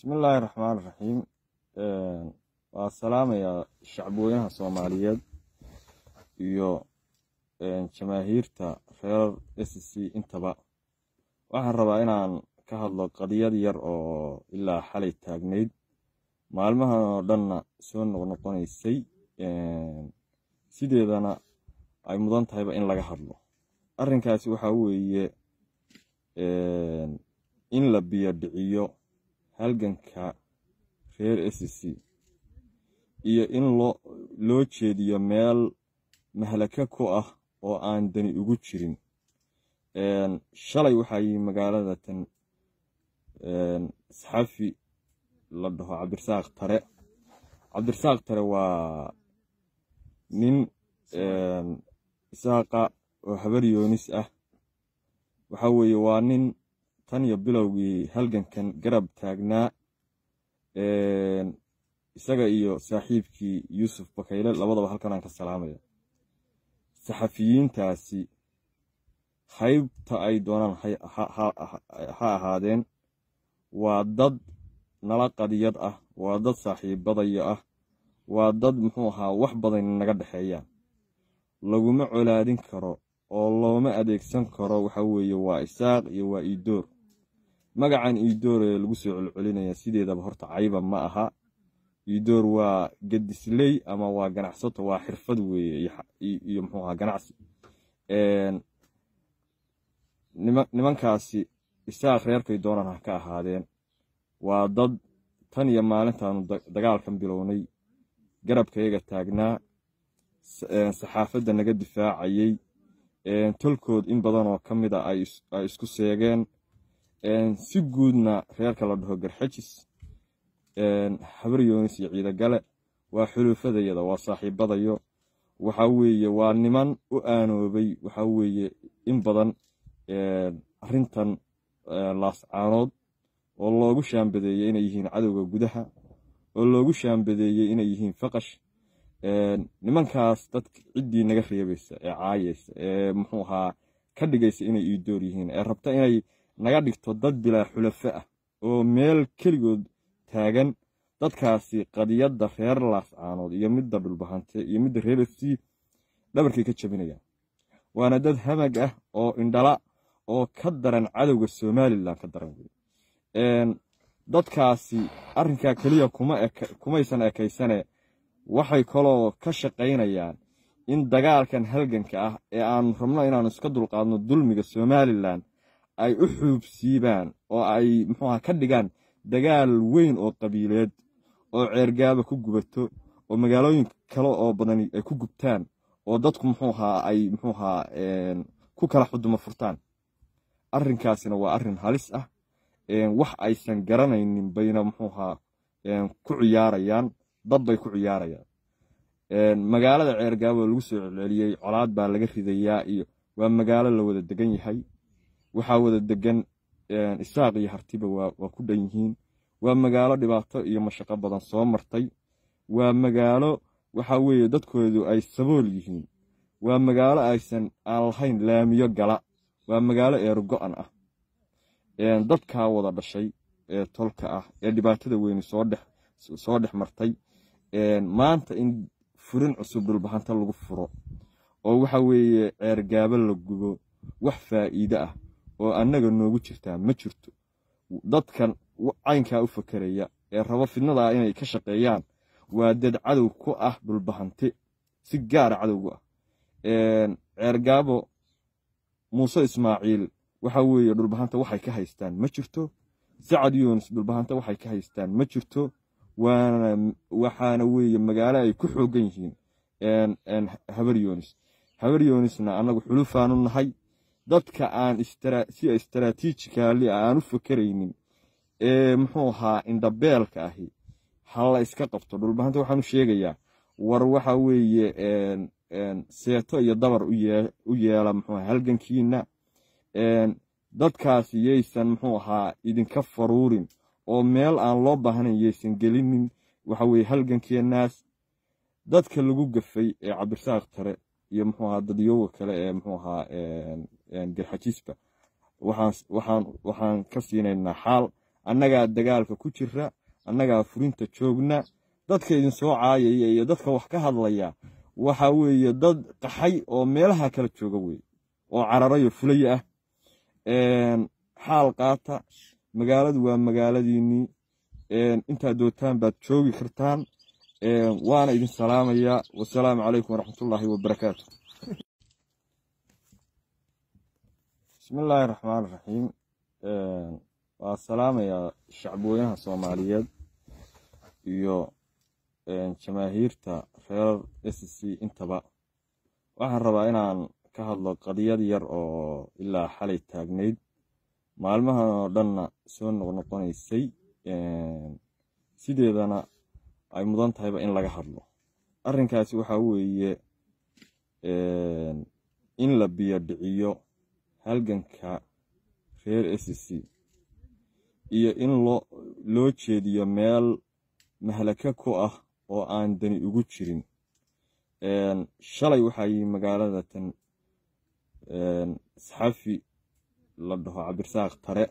bismi illaahi raxmaan raxiim waa salaamayaa shacbooynaha soomaaliyeed iyo jamaahiirta reer s c intaba waxaan rabaa inaan ka hadlo qadiyad yar oo ilaa xalay taagnayd maalmahan oo dhanna soo noqnoqonaysay sideedana ay mudan tahayba in laga hadlo arrinkaasi waxaa weeye in la biyo dhiciyo halganka reer sc iyo in loo jeediyo meel mahlaka ku ah oo aan dani ugu jirin shalay waxaa yimi magaalada tan saxafi la dhaho cabdirasaaq tare cabdirasaaq tare waa nin isaaqa oo habar yoonis ah waxa weeye waa nin tan iyo bilowgii halgankan garab taagnaa isaga iyo saaxiibkii yuusuf bakayle labadaba halkan aan ka salaamaya saxafiyiintaasi qaybta ay doonaan ha ahaadeen waa dad nala qadiyad ah waa dad saaxiibadaya ah waa dad muxuu ahaa wax badan naga dhexeeyaan laguma colaadin karo oo looma adeegsan karo waxa weeye waa isaaq iyo waa iidoor magacan iidoor lagu soo celcelinaya sideedaba horta cayba ma aha iidoor waa gedisley ama waa ganacsato waa xirfad weeye iyo muxuu ahaa ganacsi nimankaasi isaaq reerkay doonan ha ka ahaadeen waa dad tan iyo maalintaanu dagaalkan bilownay garabkayaga taagnaa saxaafadda naga difaacayey tolkood in badan oo ka mid ah ay isku seegeen si guudna reerka la dhaho garxajis habar yoonis iyo ciida gale waa xulufadayada waa saaxiibadayo waxa weeye waa niman u aanoobay waxa weeye in badan arintan laascaanood oo loogu shaambadeeyey inay yihiin cadowga gudaha oo loogu shaambadeeyey inay yihiin faqash nimankaas dad ciddii naga reebaysa ee caayaysa ee muxuu ahaa ka dhigaysa inay iidoor yihiin ee rabta inay naga dhigto dad bilaa xulafo ah oo meel keligood taagan dadkaasi qadiyadda reer laascaanood iyo midda dhulbahante iyo midda reer f c dhabarkay ka jabinayaan waana dad hamag ah oo indhala oo ka daran cadowga somalilan ka daran wey dadkaasi arrinkaa keliya kumaysan ekaysane waxay kaloo ka shaqaynayaan in dagaalkan halganka ah ee aanu rabno inaanu iska dulqaadno dulmiga somalilan ay u xuubsiibaan oo ay muxuuha ka dhigaan dagaal weyn oo qabiileed oo ceergaaba ku gubato oo magaalooyin kale oo badani ay ku gubtaan oo dadku muxuuahaa ay muxuuahaa ku kala xudumo furtaan arrinkaasina waa arrin halis ah wax aysan garanaynin bayna muxuuahaa ku ciyaarayaan dad bay ku ciyaarayaan magaalada ceergaaba lagu soo celceliyey colaad baa laga ridayaa iyo waa magaalo la wada degan yahay waxaa wada degan isaaq iyo hartiba waa ku dhan yihiin waa magaalo dhibaato iyo mashaqo badan soo martay waa magaalo waxaa weeye dadkoodu ay sabool yihiin waa magaalo aysan aan lahayn laamiyo gala waa magaalo eero go-an ah dadkaa wada dhashay ee tolka ah ee dhibaatada weyni soo dhex martay maanta in furin cusub dhulbahanta lagu furo oo waxa weeye ceergaabo la gubo wax faa'iido ah oo annaga noogu jirtaa ma jirto dadkan caynkaa u fakeraya ee rabo fidnadaa ah inay ka shaqeeyaan waa dad cadow ku ah dhulbahanti si gaara cadowgu ah ceergaabo muuse ismaaciil waxa weeye dhulbahanta waxay ka haystaan ma jirto sacad yuunus dhulbahanta waxay ka haystaan ma jirto waxaana weeye magaalo ay ku xoogan yihiin habar yunis habar yunisna annagu xulufaanu nahay dadka aan si istaraatiijikaali aan u fakeraynin ee muxuu ahaa indhabeelka ahi halla iska qabto dhulbahanta waxaan u sheegayaa war waxa weeye seeto iyo dabar u yeela aha halgankiina dadkaasi yaysan muxuu ahaa idinka faruurin oo meel aan loo baahnayn yaysan gelinin waxa weeye halgankeennaas dadka lagu gafay ee cabdirsaaq tare iyo muxuaha dadyooga kale ee ahaa garxajiisba waxaan ka siinaynaa xaal annagaa dagaalka ku jira annagaa furinta joogna dadka idin soo caayaya iyo dadka wax ka hadlaya waxa weeye dad qaxay oo meelaha kala jooga weeye oo cararayo fulayo ah xaal qaata magaaladu waa magaaladiinnii intaad dootaan baad joogi kartaan waana idin salaamaya wasalaamu calaykum waraxmatullaahi wabarakaatu bismi bismillaahi raxmaan raxiim waa salaamayaa shacbweynaha soomaaliyeed iyo jamaahiirta reerar s c intaba waxaan rabaa inaan ka hadlo qadiyad yar oo ilaa xalay taagnayd maalmahan oo dhanna soo noqnoqonaysay sideedana ay mudan tahayba in laga hadlo arrinkaasi waxaa weeye in la biyodhiciyo halganka reer s e c iyo in loo jeediyo meel mahlaka ku ah oo aan dani ugu jirin shalay waxaa yii magaalada tan saxafi la dhaho cabdirasaaq tare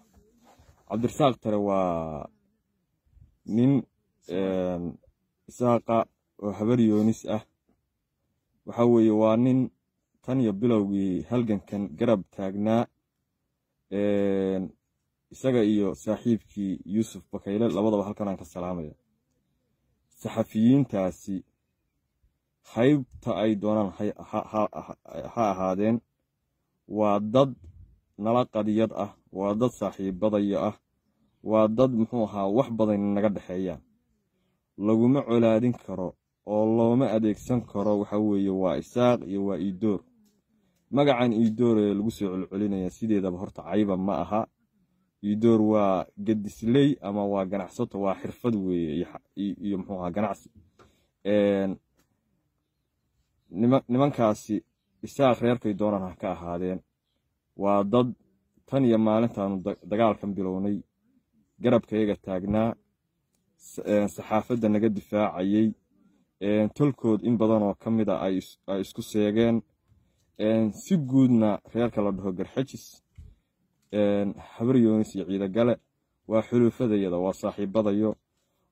cabdirasaaq tare waa nin isaaqa oo habar yoonis ah waxa weeye waa nin tan iyo bilowgii halgankan garab taagnaa isaga iyo saaxiibkii yuusuf bakayle labadaba halkan aan ka salaamaya saxafiyiintaasi qaybta ay doonaan ha ahaadeen waa dad nala qadiyad ah waa dad saaxiibadaya ah waa dad muxuu ahaa wax badan naga dhexeeyaan laguma colaadin karo oo looma adeegsan karo waxa weeye waa isaaq iyo waa iidoor magacan iidoor ee lagu soo celcelinaya sideedaba horta cayba ma aha iidoor waa gadisley ama waa ganacsato waa xirfad weeye iyo muxuu ahaa ganacsi nimankaasi isaaq reerkay doonaan ha ka ahaadeen waa dad tan iyo maalintaanu dagaalkan bilownay garabkayaga taagnaa Eh, saxaafadda naga difaacayey eh, tolkood in badan oo ka mid a ah ay isku seegeen eh, si guudna reerka la dhaho garxajis habar yoonis iyo ciida waa xulufadayada waa saaxiibadayo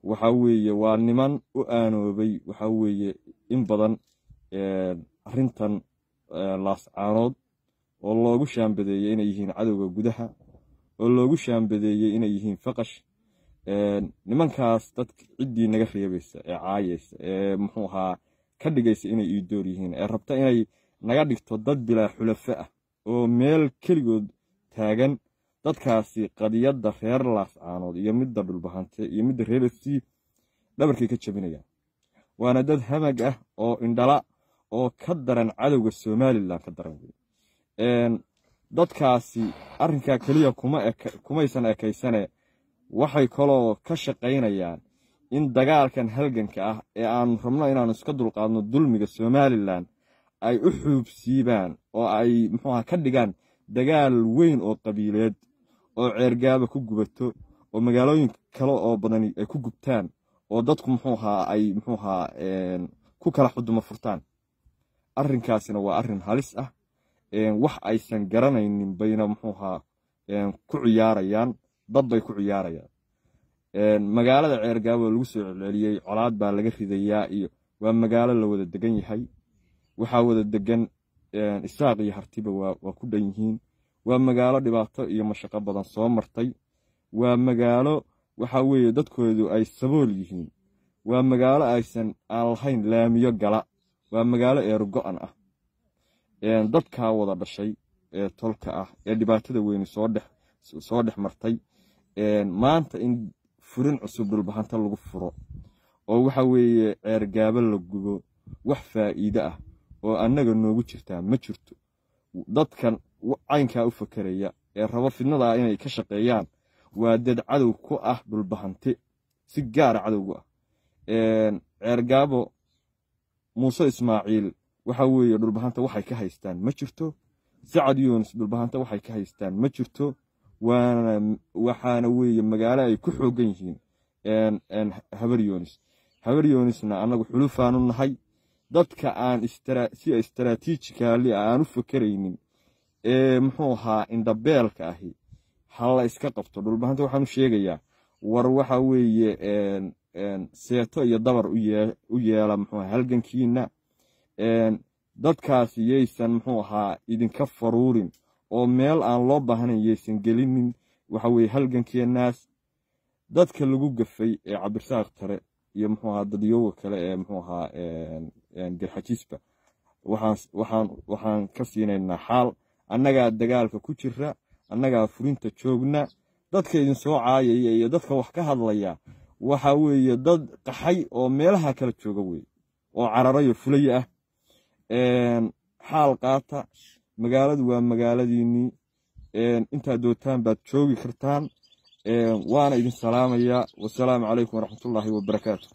waxa weeye waa niman u aanoobay waxa weeye in badan arrintan laascaanood oo loogu shaambadeeyey inay yihiin cadowga gudaha oo loogu shaambadeeyey inay yihiin faqash nimankaas dad ciddii naga reebaysa ee caayaysa ee muxuu ahaa ka dhigaysa inay iidoor yihiin ee rabta inay naga dhigto dad bilaa xulafo ah oo meel keligood taagan dadkaasi qadiyadda reer laascaanood iyo midda dhulbahante iyo midda reer fc dhabarkay ka jabinayaan waana dad hamag ah oo indhala oo ka daran cadowga somalilan ka daran wey dadkaasi arrinkaa keliya kumaysan ekaysane waxay kaloo ka shaqaynayaan in dagaalkan halganka ah ee aan rabno inaan iska dulqaadno dulmiga somalilan ay u xuubsiibaan oo ay muxuuha ka dhigaan dagaal weyn oo qabiileed oo ceergaaba ku gubato oo magaalooyin kale oo badani ay ku gubtaan oo dadku muxuuhaa ay muxuuhaa ku kala xuduma furtaan arrinkaasina waa arrin halis ah wax aysan garanaynin bayna muxuuhaa ku ciyaarayaan dad bay ku ciyaarayaan magaalada ceergaabo lagu soo celceliyey colaad baa laga ridayaa iyo waa magaalo la wada degan yahay waxaa wada degan isaaq iyo hartiba waa ku dhan yihiin waa magaalo dhibaato iyo mashaqo badan soo martay waa magaalo waxa weeye dadkoodu ay sabool yihiin waa magaalo aysan aan lahayn laamiyo gala waa magaalo eerugo-an ah dadkaa wada dhashay ee tolka ah ee dhibaatada weyni soo dhex martay maanta in furin cusub dhulbaxanta lagu furo oo waxa weeye ceergaaba la gubo wax faa'iide ah oo annaga noogu jirtaa ma jirto dadkan caynkaa u fakeraya ee rabo fidnadaa ah inay ka shaqeeyaan waa dad cadow ku ah dhulbahante si gaara ah cadowgu ah ceergaabo muuse ismaaciil waxa weeye dhulbahanta waxay ka haystaan ma jirto sacad yuunus dhulbahanta waxay ka haystaan ma jirto waxaana weeye magaalo ay ku xoogan yihiin habaryoonis habaryoonisna anagu xulufaanu nahay dadka aan si istaraatiijikaali aan u fakeraynin ee muxuu ahaa indhabeelka ahi ha la iska qabto dhulbahanta waxaanu sheegayaa war waxa weeye seeto iyo dabar u yeela muxuu muxuuaha halgankiina dadkaasi yaysan muxuu ahaa idinka faruurin oo meel aan loo baahnayn yaysan gelinin waxa weye halgankii naas dadka lagu gafay ee cabirsaaq tare iyo muxuu ahaa dadyowa kale ee muxuu ahaa garxajiisba waxaan ka siinaynaa xaal annagaa dagaalka ku jira annagaa furinta joogna dadka idin soo caayaya iyo dadka wax ka hadlaya waxa weeye dad qaxay oo meelaha kala jooga weye oo cararayo fulayo ah xaal qaata magaaladu waa magaaladiinii intaad dootaan baad joogi kartaan waana idin salaamayaa wasalaamu calaykum waraxmatullaahi wabarakaatu